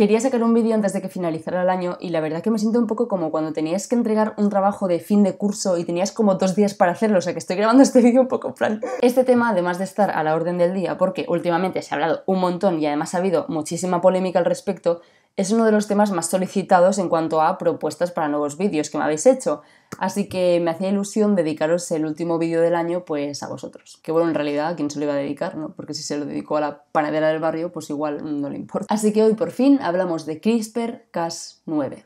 Quería sacar un vídeo antes de que finalizara el año y la verdad que me siento un poco como cuando tenías que entregar un trabajo de fin de curso y tenías como dos días para hacerlo, o sea que estoy grabando este vídeo un poco plan. Este tema, además de estar a la orden del día, porque últimamente se ha hablado un montón y además ha habido muchísima polémica al respecto, es uno de los temas más solicitados en cuanto a propuestas para nuevos vídeos que me habéis hecho. Así que me hacía ilusión dedicaros el último vídeo del año pues a vosotros. Que bueno, en realidad a quién se lo iba a dedicar, Porque si se lo dedicó a la panadera del barrio, pues igual no le importa. Así que hoy por fin hablamos de CRISPR-Cas9.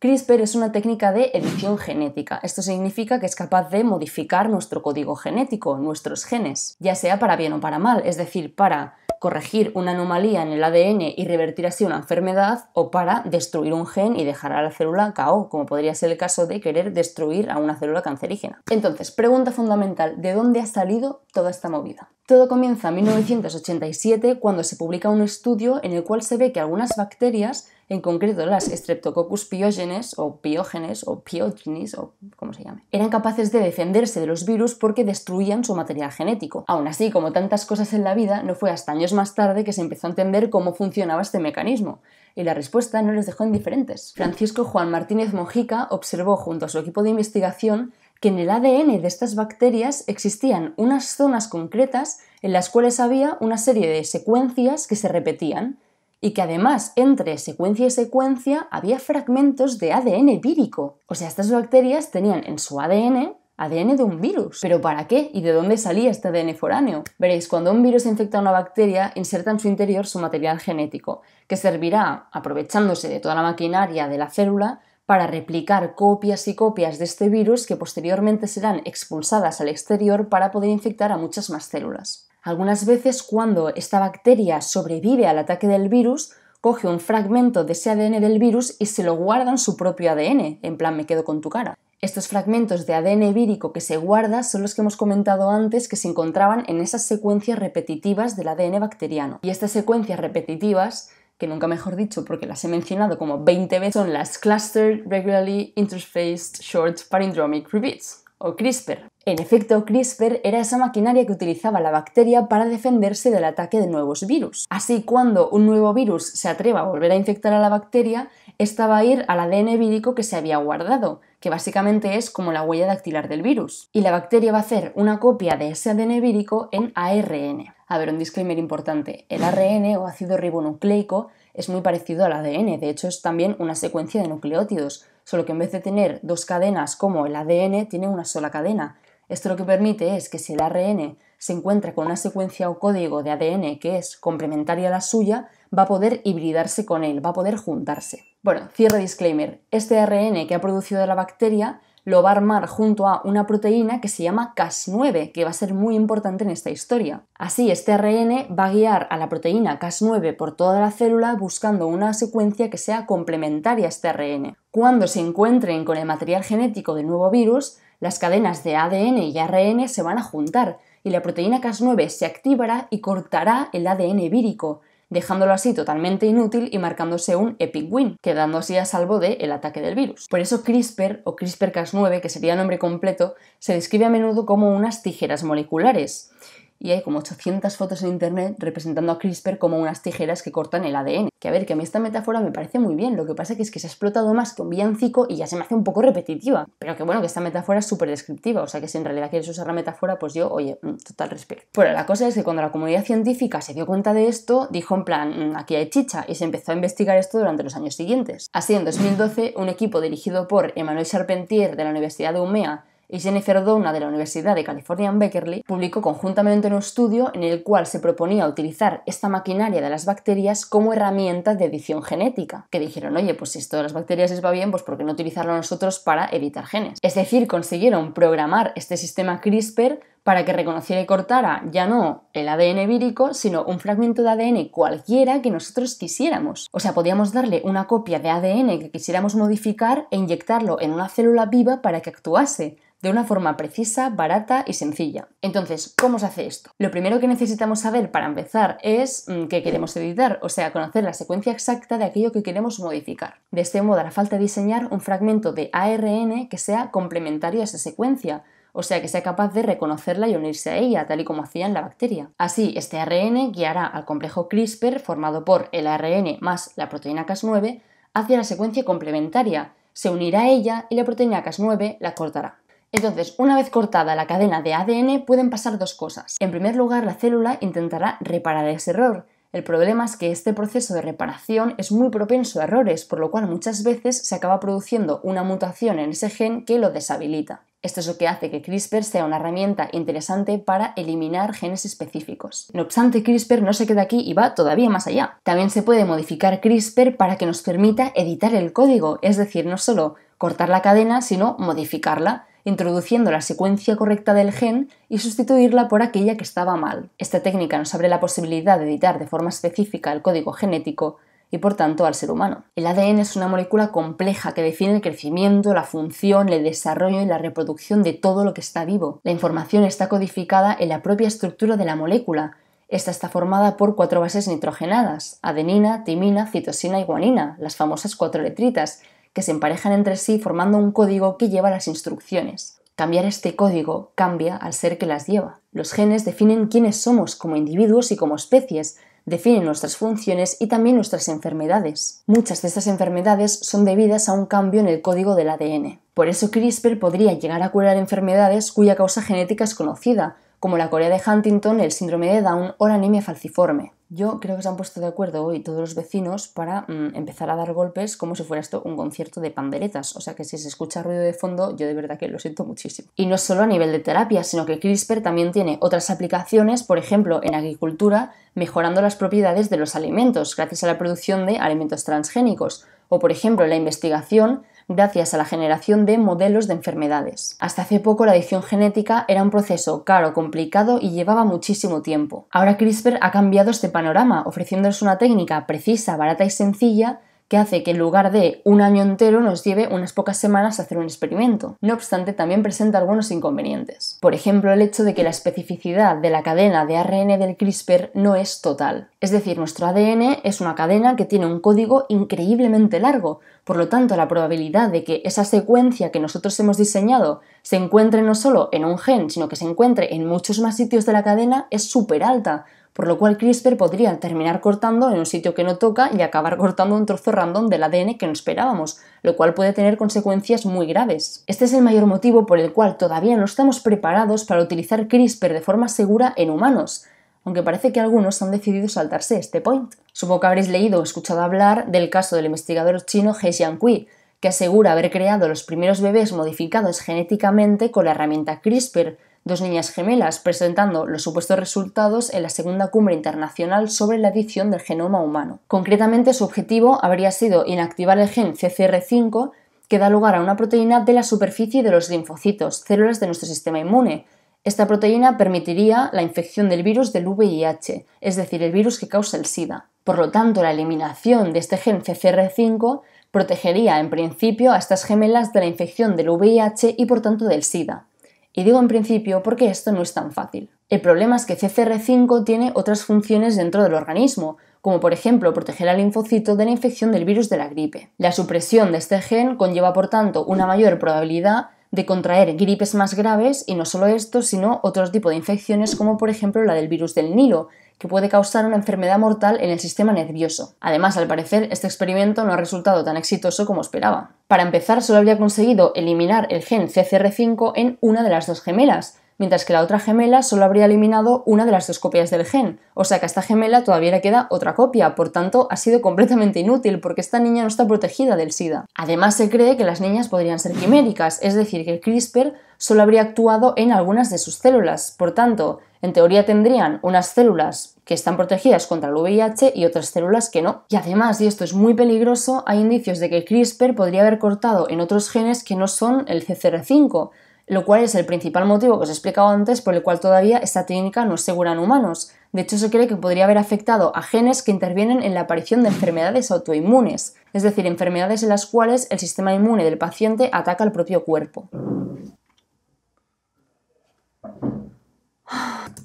CRISPR es una técnica de edición genética. Esto significa que es capaz de modificar nuestro código genético, nuestros genes, ya sea para bien o para mal, es decir, para corregir una anomalía en el ADN y revertir así una enfermedad o para destruir un gen y dejar a la célula KO, como podría ser el caso de querer destruir a una célula cancerígena. Entonces, pregunta fundamental, ¿de dónde ha salido toda esta movida? Todo comienza en 1987 cuando se publica un estudio en el cual se ve que algunas bacterias en concreto las Streptococcus piógenes o piógenes o piógenes o como se llame, eran capaces de defenderse de los virus porque destruían su material genético. Aún así, como tantas cosas en la vida, no fue hasta años más tarde que se empezó a entender cómo funcionaba este mecanismo y la respuesta no les dejó indiferentes. Francisco Juan Martínez Mojica observó junto a su equipo de investigación que en el ADN de estas bacterias existían unas zonas concretas en las cuales había una serie de secuencias que se repetían y que además entre secuencia y secuencia había fragmentos de ADN vírico. O sea, estas bacterias tenían en su ADN ADN de un virus. ¿Pero para qué? ¿Y de dónde salía este ADN foráneo? Veréis, cuando un virus infecta a una bacteria, inserta en su interior su material genético, que servirá, aprovechándose de toda la maquinaria de la célula, para replicar copias y copias de este virus que posteriormente serán expulsadas al exterior para poder infectar a muchas más células. Algunas veces cuando esta bacteria sobrevive al ataque del virus, coge un fragmento de ese ADN del virus y se lo guarda en su propio ADN, en plan me quedo con tu cara. Estos fragmentos de ADN vírico que se guarda son los que hemos comentado antes que se encontraban en esas secuencias repetitivas del ADN bacteriano. Y estas secuencias repetitivas, que nunca mejor dicho porque las he mencionado como 20 veces, son las Clustered Regularly Interfaced Short Palindromic Repeats, o CRISPR. En efecto, CRISPR era esa maquinaria que utilizaba la bacteria para defenderse del ataque de nuevos virus. Así, cuando un nuevo virus se atreva a volver a infectar a la bacteria, esta va a ir al ADN vírico que se había guardado, que básicamente es como la huella dactilar del virus. Y la bacteria va a hacer una copia de ese ADN vírico en ARN. A ver, un disclaimer importante. El ARN o ácido ribonucleico es muy parecido al ADN, de hecho es también una secuencia de nucleótidos, solo que en vez de tener dos cadenas como el ADN, tiene una sola cadena esto lo que permite es que si el ARN se encuentra con una secuencia o código de ADN que es complementaria a la suya, va a poder hibridarse con él, va a poder juntarse. Bueno, cierre disclaimer. Este ARN que ha producido la bacteria lo va a armar junto a una proteína que se llama Cas9, que va a ser muy importante en esta historia. Así, este ARN va a guiar a la proteína Cas9 por toda la célula buscando una secuencia que sea complementaria a este ARN. Cuando se encuentren con el material genético del nuevo virus, las cadenas de ADN y ARN se van a juntar y la proteína Cas9 se activará y cortará el ADN vírico, dejándolo así totalmente inútil y marcándose un epic win, quedando así a salvo del ataque del virus. Por eso CRISPR o CRISPR-Cas9, que sería el nombre completo, se describe a menudo como unas tijeras moleculares y hay como 800 fotos en internet representando a CRISPR como unas tijeras que cortan el ADN. Que a ver, que a mí esta metáfora me parece muy bien, lo que pasa que es que se ha explotado más que un villancico y ya se me hace un poco repetitiva. Pero que bueno, que esta metáfora es súper descriptiva, o sea que si en realidad quieres usar la metáfora, pues yo, oye, mm, total respeto. Bueno, la cosa es que cuando la comunidad científica se dio cuenta de esto, dijo en plan, mm, aquí hay chicha, y se empezó a investigar esto durante los años siguientes. Así, en 2012, un equipo dirigido por Emmanuel Charpentier de la Universidad de Umea y Jennifer Donna de la Universidad de California en Berkeley publicó conjuntamente un estudio en el cual se proponía utilizar esta maquinaria de las bacterias como herramienta de edición genética, que dijeron, oye, pues si esto de las bacterias les va bien, pues ¿por qué no utilizarlo nosotros para editar genes? Es decir, consiguieron programar este sistema CRISPR para que reconociera y cortara ya no el ADN vírico, sino un fragmento de ADN cualquiera que nosotros quisiéramos. O sea, podíamos darle una copia de ADN que quisiéramos modificar e inyectarlo en una célula viva para que actuase de una forma precisa, barata y sencilla. Entonces, ¿cómo se hace esto? Lo primero que necesitamos saber para empezar es mm, qué queremos editar, o sea, conocer la secuencia exacta de aquello que queremos modificar. De este modo hará falta diseñar un fragmento de ARN que sea complementario a esa secuencia, o sea que sea capaz de reconocerla y unirse a ella, tal y como hacían la bacteria. Así, este ARN guiará al complejo CRISPR, formado por el ARN más la proteína Cas9, hacia la secuencia complementaria, se unirá a ella y la proteína Cas9 la cortará. Entonces, una vez cortada la cadena de ADN, pueden pasar dos cosas. En primer lugar, la célula intentará reparar ese error, el problema es que este proceso de reparación es muy propenso a errores, por lo cual muchas veces se acaba produciendo una mutación en ese gen que lo deshabilita. Esto es lo que hace que CRISPR sea una herramienta interesante para eliminar genes específicos. No obstante, CRISPR no se queda aquí y va todavía más allá. También se puede modificar CRISPR para que nos permita editar el código, es decir, no solo cortar la cadena, sino modificarla, introduciendo la secuencia correcta del gen y sustituirla por aquella que estaba mal. Esta técnica nos abre la posibilidad de editar de forma específica el código genético y por tanto al ser humano. El ADN es una molécula compleja que define el crecimiento, la función, el desarrollo y la reproducción de todo lo que está vivo. La información está codificada en la propia estructura de la molécula, esta está formada por cuatro bases nitrogenadas, adenina, timina, citosina y guanina, las famosas cuatro letritas, que se emparejan entre sí formando un código que lleva las instrucciones. Cambiar este código cambia al ser que las lleva. Los genes definen quiénes somos como individuos y como especies, definen nuestras funciones y también nuestras enfermedades. Muchas de estas enfermedades son debidas a un cambio en el código del ADN. Por eso CRISPR podría llegar a curar enfermedades cuya causa genética es conocida, como la Corea de Huntington, el síndrome de Down o la anemia falciforme. Yo creo que se han puesto de acuerdo hoy todos los vecinos para mm, empezar a dar golpes como si fuera esto un concierto de panderetas. O sea que si se escucha ruido de fondo, yo de verdad que lo siento muchísimo. Y no solo a nivel de terapia, sino que CRISPR también tiene otras aplicaciones, por ejemplo, en agricultura, mejorando las propiedades de los alimentos gracias a la producción de alimentos transgénicos. O, por ejemplo, en la investigación gracias a la generación de modelos de enfermedades. Hasta hace poco la edición genética era un proceso caro, complicado y llevaba muchísimo tiempo. Ahora CRISPR ha cambiado este panorama, ofreciéndonos una técnica precisa, barata y sencilla que hace que en lugar de un año entero nos lleve unas pocas semanas a hacer un experimento. No obstante, también presenta algunos inconvenientes. Por ejemplo, el hecho de que la especificidad de la cadena de ARN del CRISPR no es total. Es decir, nuestro ADN es una cadena que tiene un código increíblemente largo, por lo tanto, la probabilidad de que esa secuencia que nosotros hemos diseñado se encuentre no solo en un gen, sino que se encuentre en muchos más sitios de la cadena es súper alta, por lo cual CRISPR podría terminar cortando en un sitio que no toca y acabar cortando un trozo random del ADN que no esperábamos, lo cual puede tener consecuencias muy graves. Este es el mayor motivo por el cual todavía no estamos preparados para utilizar CRISPR de forma segura en humanos, aunque parece que algunos han decidido saltarse este point. Supongo que habréis leído o escuchado hablar del caso del investigador chino He Xiankui, que asegura haber creado los primeros bebés modificados genéticamente con la herramienta CRISPR, dos niñas gemelas, presentando los supuestos resultados en la segunda cumbre internacional sobre la edición del genoma humano. Concretamente, su objetivo habría sido inactivar el gen CCR5, que da lugar a una proteína de la superficie de los linfocitos, células de nuestro sistema inmune, esta proteína permitiría la infección del virus del VIH, es decir, el virus que causa el SIDA. Por lo tanto, la eliminación de este gen CCR5 protegería en principio a estas gemelas de la infección del VIH y por tanto del SIDA. Y digo en principio porque esto no es tan fácil. El problema es que CCR5 tiene otras funciones dentro del organismo, como por ejemplo proteger al linfocito de la infección del virus de la gripe. La supresión de este gen conlleva por tanto una mayor probabilidad de contraer gripes más graves y no solo esto, sino otro tipo de infecciones como por ejemplo la del virus del Nilo, que puede causar una enfermedad mortal en el sistema nervioso. Además, al parecer, este experimento no ha resultado tan exitoso como esperaba. Para empezar, solo había conseguido eliminar el gen CCR5 en una de las dos gemelas, mientras que la otra gemela solo habría eliminado una de las dos copias del gen, o sea que a esta gemela todavía le queda otra copia, por tanto ha sido completamente inútil porque esta niña no está protegida del SIDA. Además se cree que las niñas podrían ser quiméricas, es decir, que el CRISPR solo habría actuado en algunas de sus células, por tanto, en teoría tendrían unas células que están protegidas contra el VIH y otras células que no. Y además, y esto es muy peligroso, hay indicios de que el CRISPR podría haber cortado en otros genes que no son el CCR5, lo cual es el principal motivo que os he explicado antes por el cual todavía esta técnica no es segura en humanos. De hecho, se cree que podría haber afectado a genes que intervienen en la aparición de enfermedades autoinmunes, es decir, enfermedades en las cuales el sistema inmune del paciente ataca al propio cuerpo.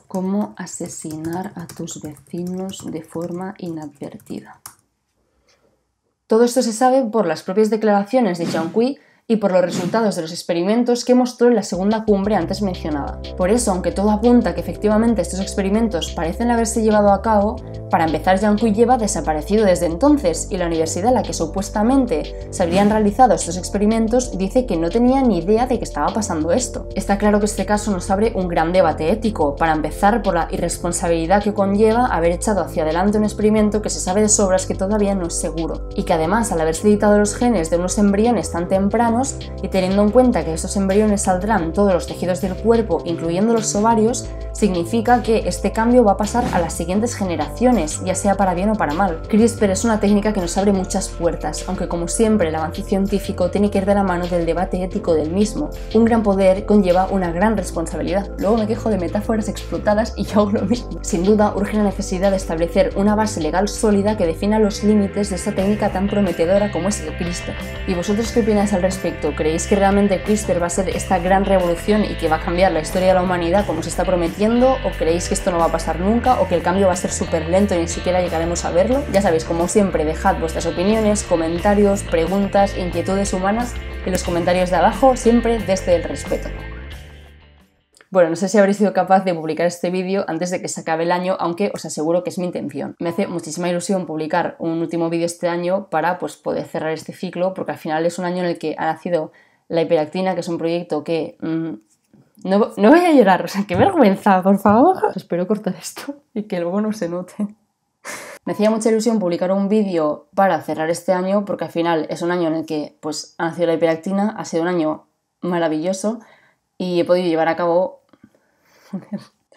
¿Cómo asesinar a tus vecinos de forma inadvertida? Todo esto se sabe por las propias declaraciones de Jean y por los resultados de los experimentos que mostró en la segunda cumbre antes mencionada. Por eso, aunque todo apunta que efectivamente estos experimentos parecen haberse llevado a cabo, para empezar, Yankuy lleva desaparecido desde entonces y la universidad a la que supuestamente se habrían realizado estos experimentos dice que no tenía ni idea de que estaba pasando esto. Está claro que este caso nos abre un gran debate ético, para empezar por la irresponsabilidad que conlleva haber echado hacia adelante un experimento que se sabe de sobras que todavía no es seguro, y que además al haberse editado los genes de unos embriones tan tempranos, y teniendo en cuenta que estos embriones saldrán todos los tejidos del cuerpo, incluyendo los ovarios, Significa que este cambio va a pasar a las siguientes generaciones, ya sea para bien o para mal. CRISPR es una técnica que nos abre muchas puertas, aunque como siempre el avance científico tiene que ir de la mano del debate ético del mismo. Un gran poder conlleva una gran responsabilidad. Luego me quejo de metáforas explotadas y yo hago lo mismo. Sin duda, urge la necesidad de establecer una base legal sólida que defina los límites de esta técnica tan prometedora como es el CRISPR. ¿Y vosotros qué opináis al respecto? ¿Creéis que realmente CRISPR va a ser esta gran revolución y que va a cambiar la historia de la humanidad como se está prometiendo? o creéis que esto no va a pasar nunca o que el cambio va a ser súper lento y ni siquiera llegaremos a verlo. Ya sabéis, como siempre, dejad vuestras opiniones, comentarios, preguntas, inquietudes humanas en los comentarios de abajo, siempre desde el respeto. Bueno, no sé si habréis sido capaz de publicar este vídeo antes de que se acabe el año, aunque os aseguro que es mi intención. Me hace muchísima ilusión publicar un último vídeo este año para pues, poder cerrar este ciclo, porque al final es un año en el que ha nacido La Hiperactina, que es un proyecto que mm, no, no voy a llorar, o sea, qué vergüenza, por favor. Espero cortar esto y que luego no se note. Me hacía mucha ilusión publicar un vídeo para cerrar este año porque al final es un año en el que pues, ha nacido la hiperactina, ha sido un año maravilloso y he podido llevar a cabo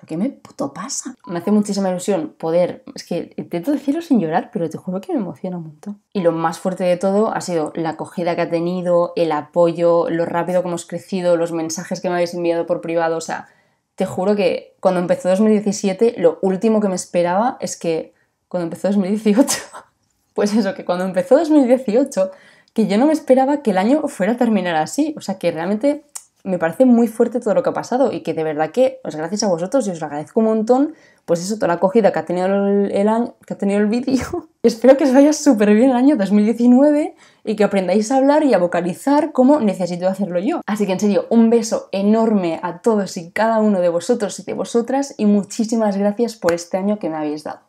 ¿Qué me puto pasa? Me hace muchísima ilusión poder, es que intento decirlo sin llorar, pero te juro que me emociona un montón. Y lo más fuerte de todo ha sido la acogida que ha tenido, el apoyo, lo rápido como hemos crecido, los mensajes que me habéis enviado por privado, o sea, te juro que cuando empezó 2017, lo último que me esperaba es que cuando empezó 2018, pues eso, que cuando empezó 2018, que yo no me esperaba que el año fuera a terminar así, o sea, que realmente me parece muy fuerte todo lo que ha pasado y que de verdad que os gracias a vosotros y os lo agradezco un montón, pues eso, toda la acogida que ha tenido el, el que ha tenido el vídeo. Espero que os vaya súper bien el año 2019 y que aprendáis a hablar y a vocalizar como necesito hacerlo yo. Así que en serio, un beso enorme a todos y cada uno de vosotros y de vosotras y muchísimas gracias por este año que me habéis dado.